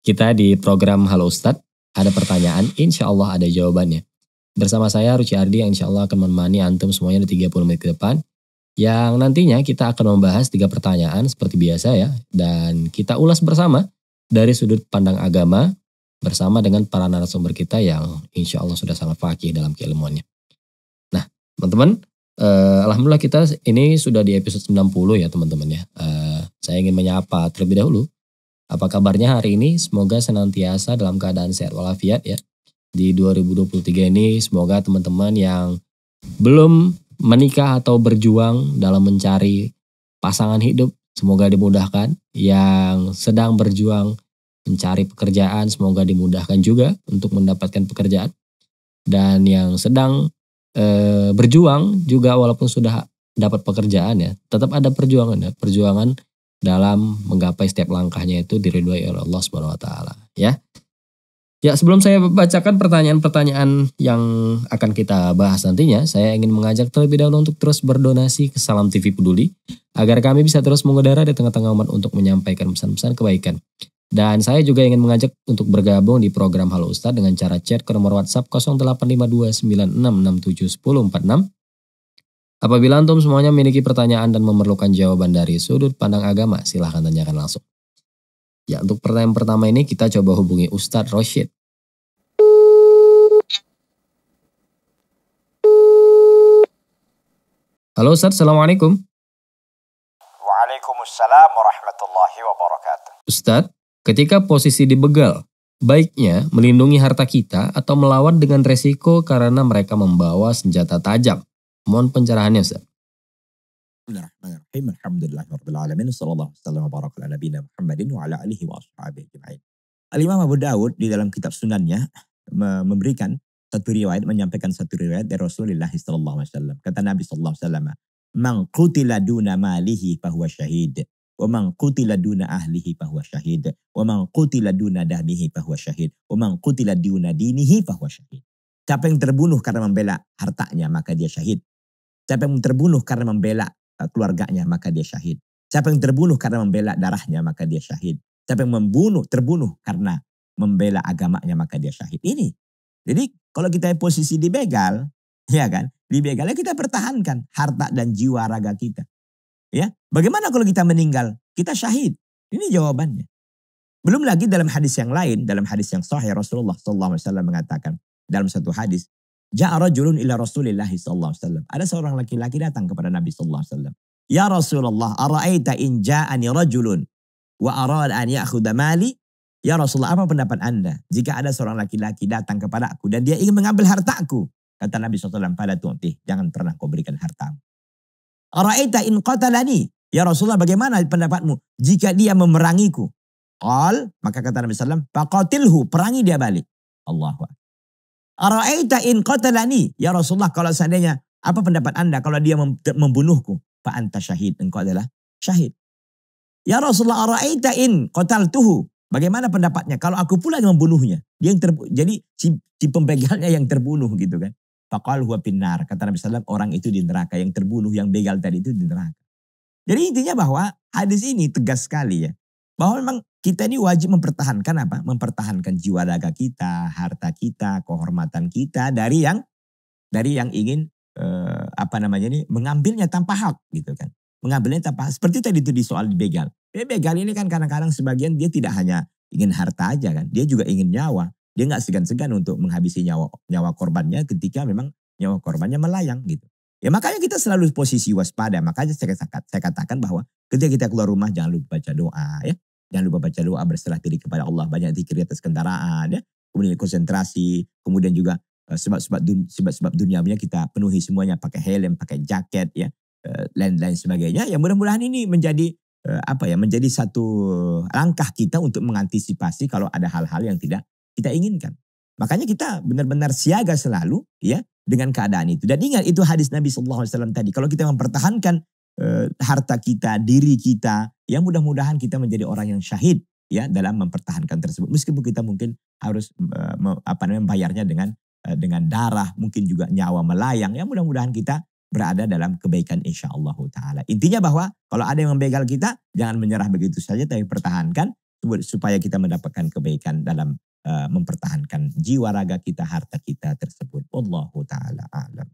Kita di program Halo Ustad, ada pertanyaan, insya Allah ada jawabannya. Bersama saya Ruci Ardi yang insya Allah akan menemani Antum semuanya di 30 menit ke depan. Yang nantinya kita akan membahas tiga pertanyaan seperti biasa ya. Dan kita ulas bersama dari sudut pandang agama bersama dengan para narasumber kita yang insya Allah sudah sangat fakih dalam keilmuannya. Nah teman-teman, eh, Alhamdulillah kita ini sudah di episode 90 ya teman-teman ya. Eh, saya ingin menyapa terlebih dahulu apa kabarnya hari ini? Semoga senantiasa dalam keadaan sehat walafiat ya. Di 2023 ini semoga teman-teman yang belum menikah atau berjuang dalam mencari pasangan hidup semoga dimudahkan. Yang sedang berjuang mencari pekerjaan semoga dimudahkan juga untuk mendapatkan pekerjaan. Dan yang sedang e, berjuang juga walaupun sudah dapat pekerjaan ya, tetap ada perjuangan ya, perjuangan dalam menggapai setiap langkahnya itu diridhoi oleh Allah Subhanahu wa taala, ya. Ya, sebelum saya bacakan pertanyaan-pertanyaan yang akan kita bahas nantinya, saya ingin mengajak terlebih dahulu untuk terus berdonasi ke Salam TV Peduli agar kami bisa terus mengudara di tengah-tengah umat untuk menyampaikan pesan-pesan kebaikan. Dan saya juga ingin mengajak untuk bergabung di program Halo Ustadz dengan cara chat ke nomor WhatsApp 085296671046 Apabila antum semuanya memiliki pertanyaan dan memerlukan jawaban dari sudut pandang agama, silahkan tanyakan langsung. Ya, untuk pertanyaan pertama ini kita coba hubungi Ustadz Roshid. Halo Ustadz, Assalamualaikum. Waalaikumsalam warahmatullahi wabarakatuh. Ustadz, ketika posisi dibegal, baiknya melindungi harta kita atau melawan dengan resiko karena mereka membawa senjata tajam Mohon pencerahannya Ustaz. Bismillahirrahmanirrahim. Alhamdulillahirabbil Assalamualaikum warahmatullahi wabarakatuh. wa Muhammadin wa ala alihi wa Al-Imam Abu Dawud di dalam kitab sunannya memberikan satu riwayat menyampaikan satu riwayat dari Rasulullah sallallahu alaihi wasallam. Kata Nabi sallallahu alaihi wasallam, "Man qutila duna malihi bahwa syahid, wa man qutila duna ahlihi bahwa syahid, wa man qutila duna dahmihi bahwa syahid, wa man qutila duna dinihi bahwa syahid." Siapa yang terbunuh karena membela hartanya maka dia syahid. Siapa yang terbunuh karena membela uh, keluarganya maka dia syahid. Siapa yang terbunuh karena membela darahnya maka dia syahid. Siapa yang membunuh terbunuh karena membela agamanya maka dia syahid. Ini. Jadi kalau kita posisi di begal, ya kan? Di Dibegalnya kita pertahankan harta dan jiwa raga kita. Ya, bagaimana kalau kita meninggal? Kita syahid. Ini jawabannya. Belum lagi dalam hadis yang lain, dalam hadis yang sahih Rasulullah SAW mengatakan dalam satu hadis, Ja'a rajulun ila Rasulillah sallallahu alaihi wasallam. Ada seorang laki-laki datang kepada Nabi sallallahu alaihi wasallam. Ya Rasulullah, ara'aita in ja'ani rajulun wa arad an ya'khudha mali? Ya Rasulullah, apa pendapat Anda jika ada seorang laki-laki datang kepada aku dan dia ingin mengambil hartaku? Kata Nabi SAW, pada tu'tih, jangan pernah kau berikan hartamu. Ara'aita in qatalani? Ya Rasulullah, bagaimana pendapatmu jika dia memerangiku? Qal, maka kata Nabi wasallam, faqatilhu, perangi dia balik. Allahu Ara'aita in qatalani. Ya Rasulullah kalau seandainya apa pendapat Anda kalau dia membunuhku? Fa anta syahid. Engkau adalah syahid. Ya Rasulullah ara'aita in qataltuhu. Bagaimana pendapatnya? Kalau aku pula yang membunuhnya. Dia yang ter, jadi si, si pembegalnya yang terbunuh gitu kan. Faqal huwa nar Kata Nabi SAW orang itu di neraka. Yang terbunuh, yang begal tadi itu di neraka. Jadi intinya bahwa hadis ini tegas sekali ya bahwa memang kita ini wajib mempertahankan apa? Mempertahankan jiwa raga kita, harta kita, kehormatan kita dari yang dari yang ingin eh, apa namanya ini mengambilnya tanpa hak gitu kan. Mengambilnya tanpa hak. Seperti tadi itu di soal begal. Ya, begal ini kan kadang-kadang sebagian dia tidak hanya ingin harta aja kan, dia juga ingin nyawa. Dia nggak segan-segan untuk menghabisi nyawa nyawa korbannya ketika memang nyawa korbannya melayang gitu. Ya makanya kita selalu posisi waspada. Makanya saya katakan, saya katakan bahwa ketika kita keluar rumah jangan lupa baca doa ya. Jangan lupa baca doa berserah diri kepada Allah. Banyak zikir di atas kendaraan. Ya. Kemudian konsentrasi. Kemudian juga eh, sebab-sebab dunia sebab-sebab duniawinya kita penuhi semuanya. Pakai helm, pakai jaket ya. Eh, lain-lain sebagainya. Yang mudah-mudahan ini menjadi eh, apa ya menjadi satu langkah kita untuk mengantisipasi kalau ada hal-hal yang tidak kita inginkan. Makanya kita benar-benar siaga selalu ya dengan keadaan itu. Dan ingat itu hadis Nabi SAW tadi. Kalau kita mempertahankan Eh, harta kita, diri kita, yang mudah-mudahan kita menjadi orang yang syahid ya dalam mempertahankan tersebut. Meskipun kita mungkin harus eh, apa namanya membayarnya dengan eh, dengan darah, mungkin juga nyawa melayang. Ya mudah-mudahan kita berada dalam kebaikan insya Allah ta'ala. Intinya bahwa kalau ada yang membegal kita, jangan menyerah begitu saja, tapi pertahankan supaya kita mendapatkan kebaikan dalam mempertahankan jiwa raga kita, harta kita tersebut. Allahu ta'ala alam.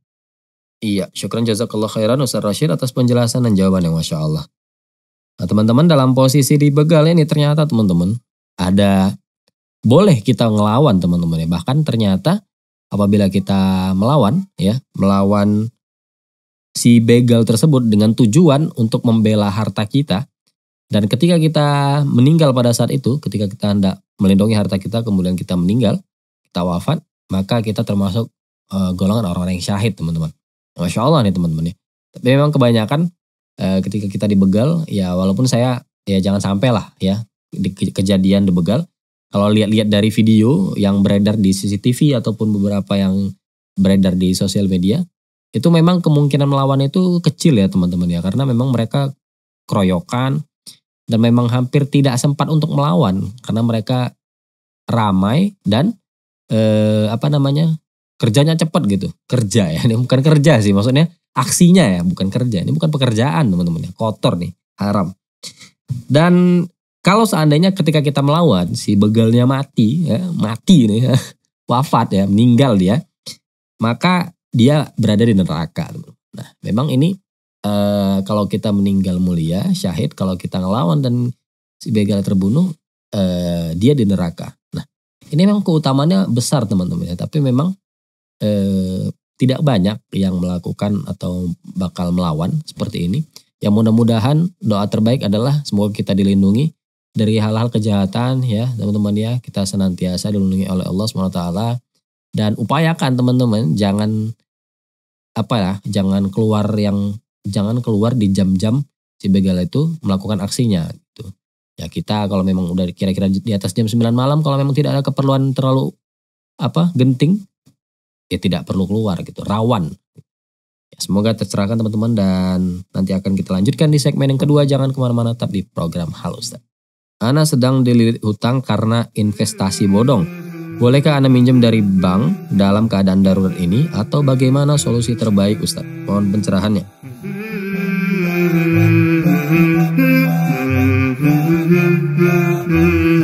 Iya, syukran jazakallah khairan Ustaz Rashid atas penjelasan dan jawaban yang Masya Allah. Nah teman-teman dalam posisi dibegal ini ternyata teman-teman ada boleh kita ngelawan teman-teman ya. Bahkan ternyata apabila kita melawan ya, melawan si begal tersebut dengan tujuan untuk membela harta kita. Dan ketika kita meninggal pada saat itu, ketika kita hendak melindungi harta kita, kemudian kita meninggal, kita wafat, maka kita termasuk uh, golongan orang-orang yang syahid, teman-teman. Masya Allah nih teman-teman ya. Tapi memang kebanyakan eh, ketika kita dibegal ya walaupun saya ya jangan sampai lah ya di ke kejadian dibegal. Kalau lihat-lihat dari video yang beredar di CCTV ataupun beberapa yang beredar di sosial media, itu memang kemungkinan melawan itu kecil ya teman-teman ya karena memang mereka keroyokan dan memang hampir tidak sempat untuk melawan karena mereka ramai dan eh, apa namanya kerjanya cepat gitu. Kerja ya, ini bukan kerja sih maksudnya aksinya ya, bukan kerja. Ini bukan pekerjaan teman-teman ya, kotor nih, haram. Dan kalau seandainya ketika kita melawan si begalnya mati, ya, mati nih, ya, wafat ya, meninggal dia, maka dia berada di neraka. Nah, memang ini e, kalau kita meninggal mulia, syahid, kalau kita ngelawan dan si begal terbunuh, e, dia di neraka. Nah, ini memang keutamanya besar teman-teman ya, tapi memang eh, tidak banyak yang melakukan atau bakal melawan seperti ini. Yang mudah-mudahan doa terbaik adalah semoga kita dilindungi dari hal-hal kejahatan ya teman-teman ya kita senantiasa dilindungi oleh Allah swt dan upayakan teman-teman jangan apa ya jangan keluar yang jangan keluar di jam-jam si begal itu melakukan aksinya gitu ya kita kalau memang udah kira-kira di atas jam 9 malam kalau memang tidak ada keperluan terlalu apa genting ya tidak perlu keluar gitu, rawan. Ya, semoga tercerahkan teman-teman dan nanti akan kita lanjutkan di segmen yang kedua. Jangan kemana-mana, tetap di program Halus. Ana sedang dililit hutang karena investasi bodong. Bolehkah Anda minjem dari bank dalam keadaan darurat ini atau bagaimana solusi terbaik Ustadz? Mohon pencerahannya. Mm-hmm.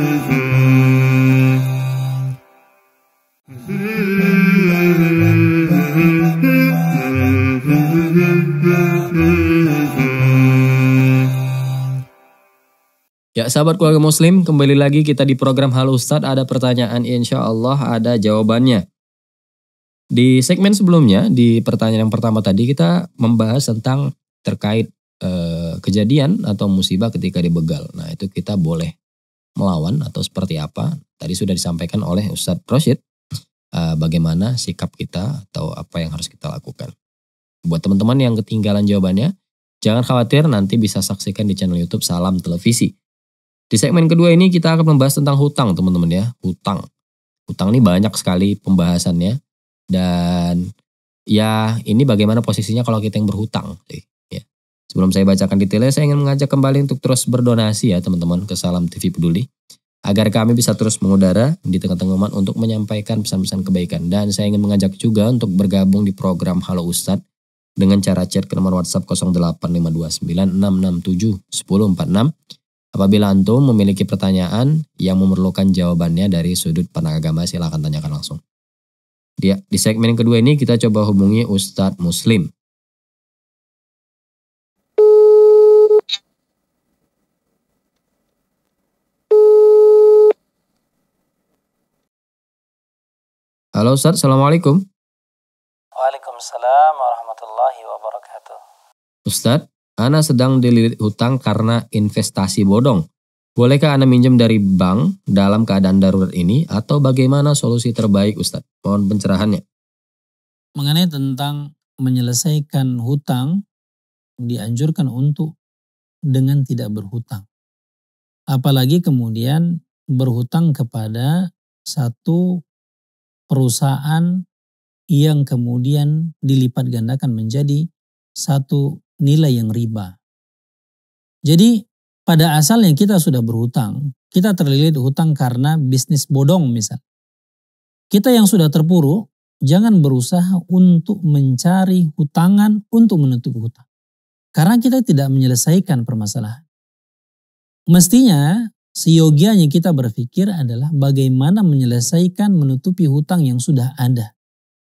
Ya sahabat keluarga muslim, kembali lagi kita di program Hal Ustadz ada pertanyaan insya Allah ada jawabannya. Di segmen sebelumnya, di pertanyaan yang pertama tadi kita membahas tentang terkait e, kejadian atau musibah ketika dibegal. Nah itu kita boleh melawan atau seperti apa. Tadi sudah disampaikan oleh Ustadz Rashid, e, eh, bagaimana sikap kita atau apa yang harus kita lakukan. Buat teman-teman yang ketinggalan jawabannya, jangan khawatir nanti bisa saksikan di channel Youtube Salam Televisi di segmen kedua ini kita akan membahas tentang hutang teman-teman ya, hutang. Hutang ini banyak sekali pembahasannya dan ya ini bagaimana posisinya kalau kita yang berhutang. Ya. Sebelum saya bacakan detailnya, saya ingin mengajak kembali untuk terus berdonasi ya teman-teman ke Salam TV Peduli agar kami bisa terus mengudara di tengah-tengah umat untuk menyampaikan pesan-pesan kebaikan. Dan saya ingin mengajak juga untuk bergabung di program Halo Ustadz dengan cara chat ke nomor WhatsApp 1046 Apabila antum memiliki pertanyaan yang memerlukan jawabannya dari sudut pandang agama, silahkan tanyakan langsung. Di, di segmen kedua ini kita coba hubungi Ustadz Muslim. Halo Ustadz, Assalamualaikum. Waalaikumsalam warahmatullahi wabarakatuh. Ustadz, Ana sedang dililit hutang karena investasi bodong. Bolehkah Ana minjem dari bank dalam keadaan darurat ini atau bagaimana solusi terbaik Ustadz? Mohon pencerahannya. Mengenai tentang menyelesaikan hutang, dianjurkan untuk dengan tidak berhutang. Apalagi kemudian berhutang kepada satu perusahaan yang kemudian dilipat gandakan menjadi satu nilai yang riba. Jadi pada asal yang kita sudah berhutang, kita terlilit hutang karena bisnis bodong misal. Kita yang sudah terpuruk, jangan berusaha untuk mencari hutangan untuk menutup hutang. Karena kita tidak menyelesaikan permasalahan. Mestinya seyogianya kita berpikir adalah bagaimana menyelesaikan menutupi hutang yang sudah ada.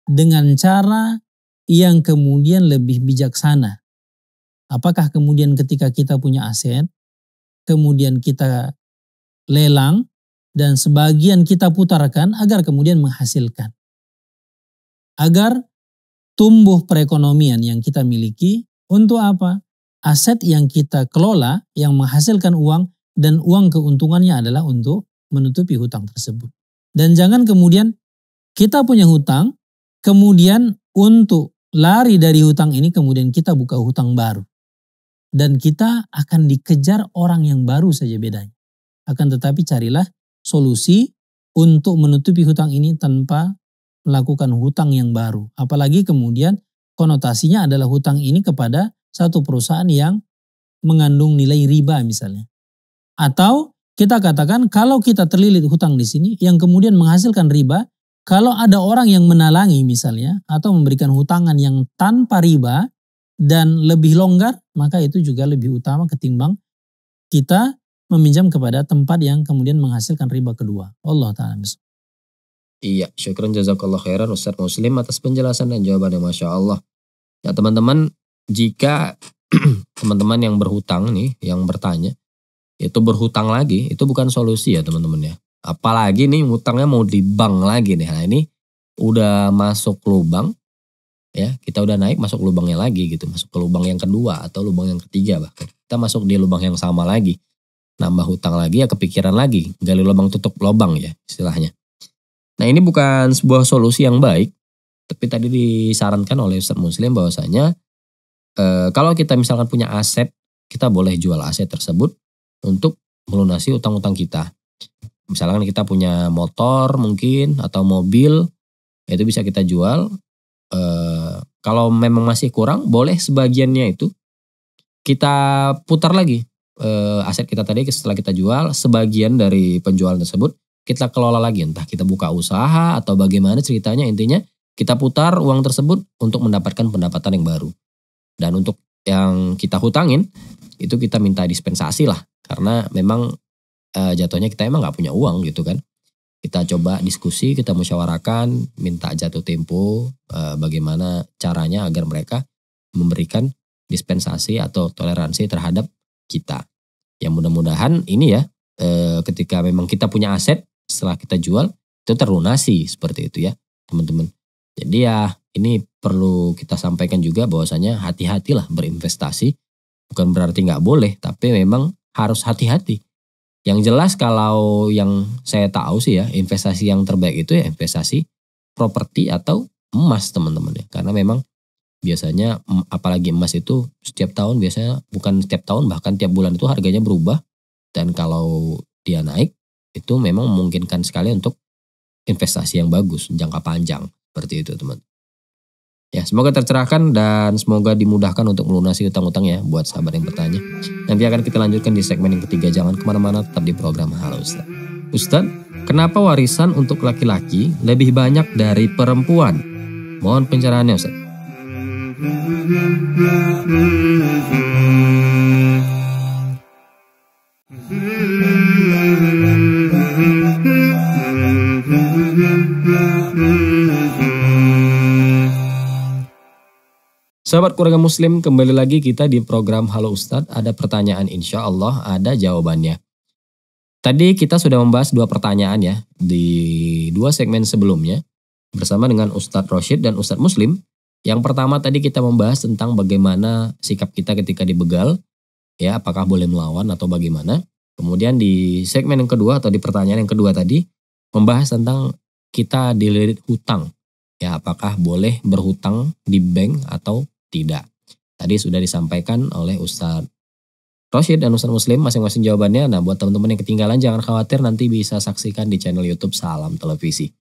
Dengan cara yang kemudian lebih bijaksana. Apakah kemudian ketika kita punya aset, kemudian kita lelang, dan sebagian kita putarkan agar kemudian menghasilkan. Agar tumbuh perekonomian yang kita miliki untuk apa? Aset yang kita kelola yang menghasilkan uang dan uang keuntungannya adalah untuk menutupi hutang tersebut. Dan jangan kemudian kita punya hutang, kemudian untuk lari dari hutang ini kemudian kita buka hutang baru. Dan kita akan dikejar orang yang baru saja bedanya. Akan tetapi carilah solusi untuk menutupi hutang ini tanpa melakukan hutang yang baru. Apalagi kemudian konotasinya adalah hutang ini kepada satu perusahaan yang mengandung nilai riba misalnya. Atau kita katakan kalau kita terlilit hutang di sini yang kemudian menghasilkan riba, kalau ada orang yang menalangi misalnya atau memberikan hutangan yang tanpa riba, dan lebih longgar, maka itu juga lebih utama ketimbang kita meminjam kepada tempat yang kemudian menghasilkan riba kedua. Allah Ta'ala Iya, syukran jazakallah khairan Ustaz Muslim atas penjelasan dan jawabannya Masya Allah. Ya teman-teman, jika teman-teman yang berhutang nih, yang bertanya, itu berhutang lagi, itu bukan solusi ya teman-teman ya. Apalagi nih hutangnya mau di bank lagi nih. Nah ini udah masuk lubang, ya kita udah naik masuk lubangnya lagi gitu masuk ke lubang yang kedua atau lubang yang ketiga bahkan kita masuk di lubang yang sama lagi nambah hutang lagi ya kepikiran lagi gali lubang tutup lubang ya istilahnya nah ini bukan sebuah solusi yang baik tapi tadi disarankan oleh Ustaz Muslim bahwasanya e, kalau kita misalkan punya aset kita boleh jual aset tersebut untuk melunasi utang-utang kita misalkan kita punya motor mungkin atau mobil itu bisa kita jual Eh, kalau memang masih kurang boleh sebagiannya itu kita putar lagi uh, aset kita tadi setelah kita jual sebagian dari penjualan tersebut kita kelola lagi entah kita buka usaha atau bagaimana ceritanya intinya kita putar uang tersebut untuk mendapatkan pendapatan yang baru dan untuk yang kita hutangin itu kita minta dispensasi lah karena memang uh, jatuhnya kita emang nggak punya uang gitu kan kita coba diskusi, kita musyawarakan, minta jatuh tempo eh, bagaimana caranya agar mereka memberikan dispensasi atau toleransi terhadap kita. Yang mudah-mudahan ini ya eh, ketika memang kita punya aset setelah kita jual itu terlunasi seperti itu ya teman-teman. Jadi ya ini perlu kita sampaikan juga bahwasanya hati-hatilah berinvestasi bukan berarti nggak boleh tapi memang harus hati-hati yang jelas kalau yang saya tahu sih ya, investasi yang terbaik itu ya investasi properti atau emas teman-teman ya. Karena memang biasanya apalagi emas itu setiap tahun biasanya bukan setiap tahun bahkan tiap bulan itu harganya berubah dan kalau dia naik itu memang memungkinkan sekali untuk investasi yang bagus jangka panjang seperti itu teman. Ya, semoga tercerahkan dan semoga dimudahkan untuk melunasi utang-utangnya buat sahabat yang bertanya. Nanti akan kita lanjutkan di segmen yang ketiga. Jangan kemana-mana, tetap di program Halo Ustaz. Ustaz, kenapa warisan untuk laki-laki lebih banyak dari perempuan? Mohon pencerahannya Ustaz. hmm Sahabat keluarga muslim, kembali lagi kita di program Halo Ustadz. Ada pertanyaan insya Allah, ada jawabannya. Tadi kita sudah membahas dua pertanyaan ya, di dua segmen sebelumnya. Bersama dengan Ustadz Roshid dan Ustadz Muslim. Yang pertama tadi kita membahas tentang bagaimana sikap kita ketika dibegal. Ya, apakah boleh melawan atau bagaimana. Kemudian di segmen yang kedua atau di pertanyaan yang kedua tadi, membahas tentang kita dililit hutang. Ya, apakah boleh berhutang di bank atau tidak? Tadi sudah disampaikan oleh Ustadz Roshid dan Ustadz Muslim masing-masing jawabannya. Nah buat teman-teman yang ketinggalan jangan khawatir nanti bisa saksikan di channel Youtube Salam Televisi.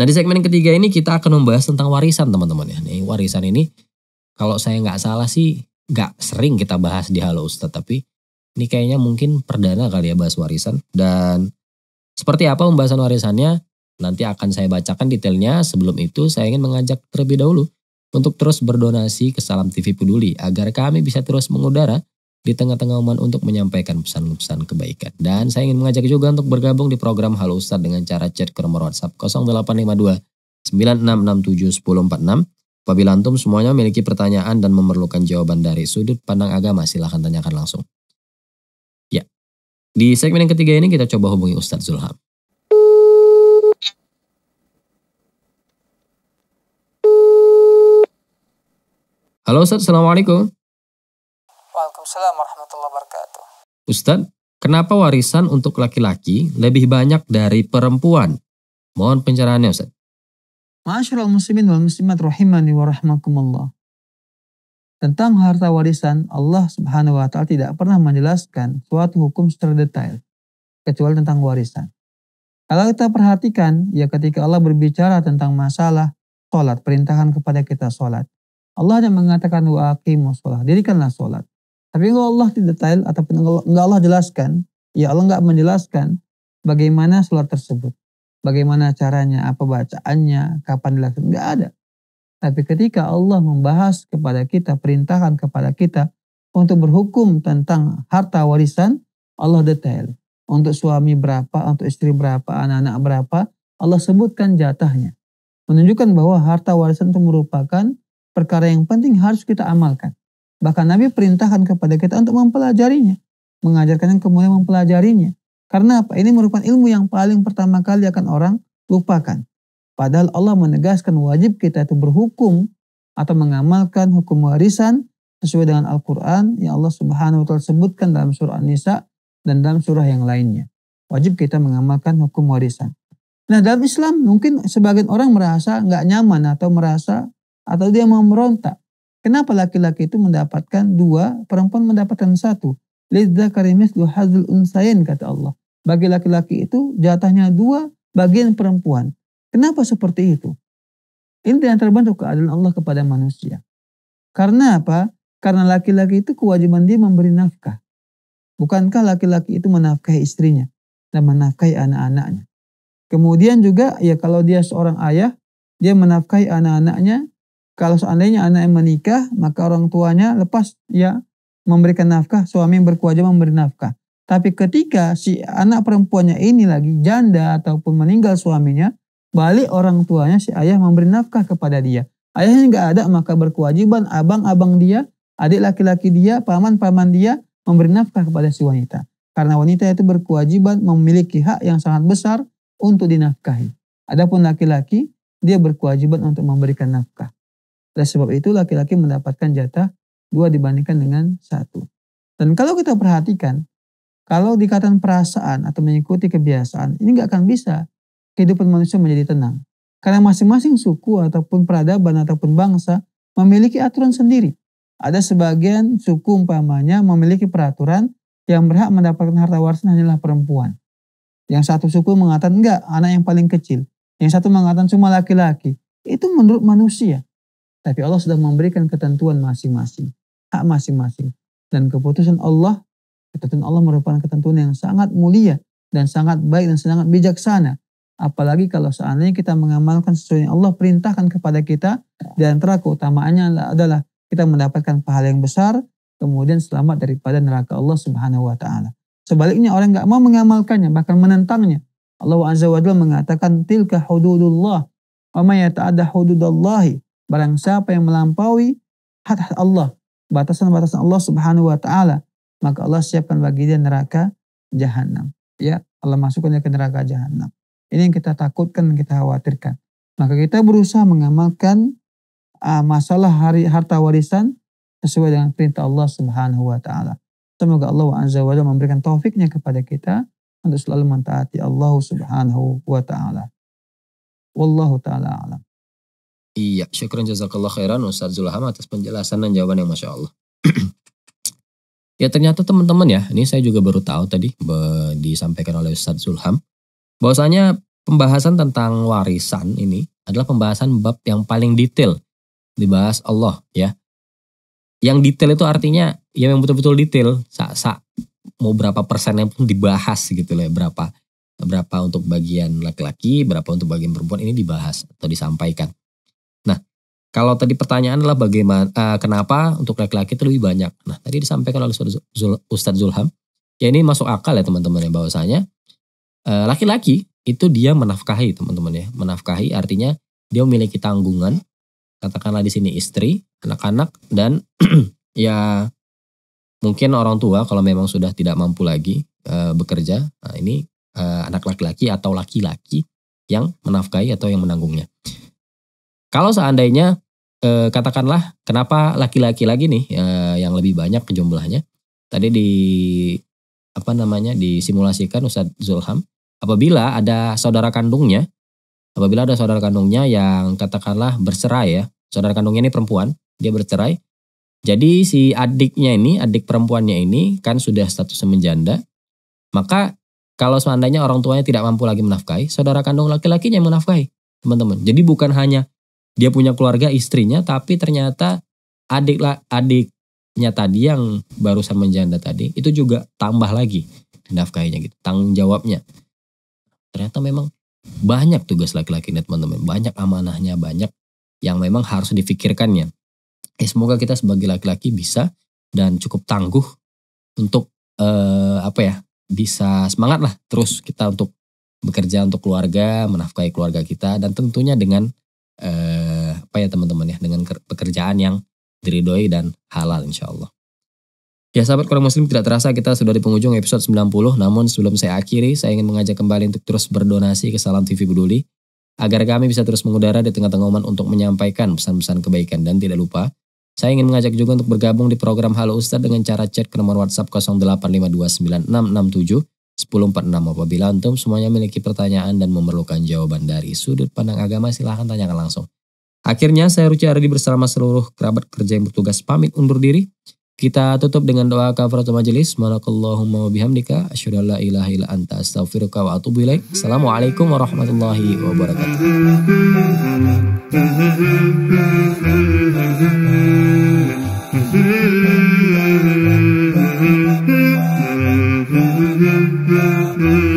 Nah di segmen yang ketiga ini kita akan membahas tentang warisan teman-teman ya. Nih warisan ini kalau saya nggak salah sih nggak sering kita bahas di Halo Ustadz tapi ini kayaknya mungkin perdana kali ya bahas warisan dan seperti apa pembahasan warisannya nanti akan saya bacakan detailnya. Sebelum itu saya ingin mengajak terlebih dahulu untuk terus berdonasi ke Salam TV Peduli agar kami bisa terus mengudara di tengah-tengah umat untuk menyampaikan pesan-pesan kebaikan. Dan saya ingin mengajak juga untuk bergabung di program Halo Ustaz dengan cara chat ke nomor WhatsApp 0852 9667 1046. Apabila antum semuanya memiliki pertanyaan dan memerlukan jawaban dari sudut pandang agama, silahkan tanyakan langsung. Ya, di segmen yang ketiga ini kita coba hubungi Ustadz Zulham. Halo Ustaz, Assalamualaikum. Waalaikumsalam warahmatullahi wabarakatuh. Ustaz, kenapa warisan untuk laki-laki lebih banyak dari perempuan? Mohon pencerahannya Ustaz. Masyarul muslimin wal muslimat rahimani wa rahmakumullah. Tentang harta warisan, Allah subhanahu wa ta'ala tidak pernah menjelaskan suatu hukum secara detail, kecuali tentang warisan. Kalau kita perhatikan, ya ketika Allah berbicara tentang masalah, sholat, perintahan kepada kita sholat Allah hanya mengatakan wa aqimu sholat, dirikanlah sholat. Tapi kalau Allah tidak detail ataupun enggak Allah jelaskan, ya Allah enggak menjelaskan bagaimana sholat tersebut. Bagaimana caranya, apa bacaannya, kapan dilakukan, enggak ada. Tapi ketika Allah membahas kepada kita, perintahkan kepada kita untuk berhukum tentang harta warisan, Allah detail. Untuk suami berapa, untuk istri berapa, anak-anak berapa, Allah sebutkan jatahnya. Menunjukkan bahwa harta warisan itu merupakan perkara yang penting harus kita amalkan. Bahkan Nabi perintahkan kepada kita untuk mempelajarinya. Mengajarkan yang kemudian mempelajarinya. Karena apa? Ini merupakan ilmu yang paling pertama kali akan orang lupakan. Padahal Allah menegaskan wajib kita itu berhukum atau mengamalkan hukum warisan sesuai dengan Al-Quran yang Allah subhanahu wa ta'ala sebutkan dalam surah An-Nisa dan dalam surah yang lainnya. Wajib kita mengamalkan hukum warisan. Nah dalam Islam mungkin sebagian orang merasa nggak nyaman atau merasa atau dia mau Kenapa laki-laki itu mendapatkan dua, perempuan mendapatkan satu? Lidza karimis dua unsayin kata Allah. Bagi laki-laki itu jatahnya dua bagian perempuan. Kenapa seperti itu? Ini yang terbentuk keadilan Allah kepada manusia. Karena apa? Karena laki-laki itu kewajiban dia memberi nafkah. Bukankah laki-laki itu menafkahi istrinya dan menafkahi anak-anaknya? Kemudian juga ya kalau dia seorang ayah, dia menafkahi anak-anaknya kalau seandainya anak yang menikah, maka orang tuanya lepas ya memberikan nafkah, suami yang berkewajiban memberi nafkah. Tapi ketika si anak perempuannya ini lagi janda ataupun meninggal suaminya, balik orang tuanya si ayah memberi nafkah kepada dia. Ayahnya nggak ada maka berkewajiban abang-abang dia, adik laki-laki dia, paman-paman dia memberi nafkah kepada si wanita. Karena wanita itu berkewajiban memiliki hak yang sangat besar untuk dinafkahi. Adapun laki-laki, dia berkewajiban untuk memberikan nafkah. Oleh sebab itu laki-laki mendapatkan jatah dua dibandingkan dengan satu. Dan kalau kita perhatikan, kalau dikatakan perasaan atau mengikuti kebiasaan, ini nggak akan bisa kehidupan manusia menjadi tenang. Karena masing-masing suku ataupun peradaban ataupun bangsa memiliki aturan sendiri. Ada sebagian suku umpamanya memiliki peraturan yang berhak mendapatkan harta warisan hanyalah perempuan. Yang satu suku mengatakan enggak, anak yang paling kecil. Yang satu mengatakan cuma laki-laki. Itu menurut manusia. Tapi Allah sudah memberikan ketentuan masing-masing, hak masing-masing. Dan keputusan Allah, ketentuan Allah merupakan ketentuan yang sangat mulia dan sangat baik dan sangat bijaksana. Apalagi kalau seandainya kita mengamalkan sesuai yang Allah perintahkan kepada kita, dan antara keutamaannya adalah kita mendapatkan pahala yang besar, kemudian selamat daripada neraka Allah Subhanahu wa taala. Sebaliknya orang nggak mau mengamalkannya, bahkan menentangnya. Allah Azza wa Jalla mengatakan tilka hududullah wa may yata'adda hududallahi Barang siapa yang melampaui hat Allah, batasan-batasan Allah Subhanahu wa taala, maka Allah siapkan bagi dia neraka jahanam. Ya, Allah masukkannya ke neraka jahanam. Ini yang kita takutkan, yang kita khawatirkan. Maka kita berusaha mengamalkan uh, masalah hari harta warisan sesuai dengan perintah Allah Subhanahu wa taala. Semoga Allah Azza wa Jalla memberikan taufiknya kepada kita untuk selalu mentaati Allah Subhanahu wa taala. Wallahu taala alam. Iya, syukran jazakallah khairan Ustaz Zulham atas penjelasan dan jawaban yang Masya Allah. ya ternyata teman-teman ya, ini saya juga baru tahu tadi disampaikan oleh Ustaz Zulham. Bahwasanya pembahasan tentang warisan ini adalah pembahasan bab yang paling detail dibahas Allah ya. Yang detail itu artinya ya yang betul-betul detail, sak sak mau berapa persennya pun dibahas gitu loh ya, berapa berapa untuk bagian laki-laki, berapa untuk bagian perempuan ini dibahas atau disampaikan. Kalau tadi pertanyaan adalah bagaimana uh, kenapa untuk laki-laki itu lebih banyak. Nah, tadi disampaikan oleh Ustadz Zulham. Ya ini masuk akal ya teman-teman ya bahwasanya uh, laki-laki itu dia menafkahi teman-teman ya. Menafkahi artinya dia memiliki tanggungan katakanlah di sini istri, anak-anak dan ya mungkin orang tua kalau memang sudah tidak mampu lagi uh, bekerja. Nah, ini uh, anak laki-laki atau laki-laki yang menafkahi atau yang menanggungnya. Kalau seandainya e, katakanlah kenapa laki-laki lagi nih e, yang lebih banyak jumlahnya. Tadi di apa namanya disimulasikan Ustadz Zulham apabila ada saudara kandungnya apabila ada saudara kandungnya yang katakanlah bercerai ya saudara kandungnya ini perempuan dia bercerai jadi si adiknya ini adik perempuannya ini kan sudah status menjanda maka kalau seandainya orang tuanya tidak mampu lagi menafkahi saudara kandung laki-lakinya yang menafkahi teman-teman jadi bukan hanya dia punya keluarga istrinya tapi ternyata adik lah adiknya tadi yang barusan menjanda tadi itu juga tambah lagi nafkahnya gitu tanggung jawabnya ternyata memang banyak tugas laki-laki net teman-teman banyak amanahnya banyak yang memang harus difikirkannya eh, semoga kita sebagai laki-laki bisa dan cukup tangguh untuk eh, apa ya bisa semangat lah terus kita untuk bekerja untuk keluarga menafkahi keluarga kita dan tentunya dengan eh, apa ya teman-teman ya dengan pekerjaan yang diridhoi dan halal insya Allah. Ya sahabat kurang muslim tidak terasa kita sudah di penghujung episode 90 namun sebelum saya akhiri saya ingin mengajak kembali untuk terus berdonasi ke Salam TV Peduli agar kami bisa terus mengudara di tengah-tengah umat untuk menyampaikan pesan-pesan kebaikan dan tidak lupa saya ingin mengajak juga untuk bergabung di program Halo Ustadz dengan cara chat ke nomor WhatsApp 08529667 1046 apabila antum semuanya memiliki pertanyaan dan memerlukan jawaban dari sudut pandang agama silahkan tanyakan langsung. Akhirnya saya Ruci Ardi bersama seluruh kerabat kerja yang bertugas pamit undur diri. Kita tutup dengan doa kafaratul majelis. Manakallahumma wabihamdika. bihamdika asyhadu ilaha illa anta astaghfiruka wa atubu ilaik. Assalamualaikum warahmatullahi wabarakatuh. mm-hmm.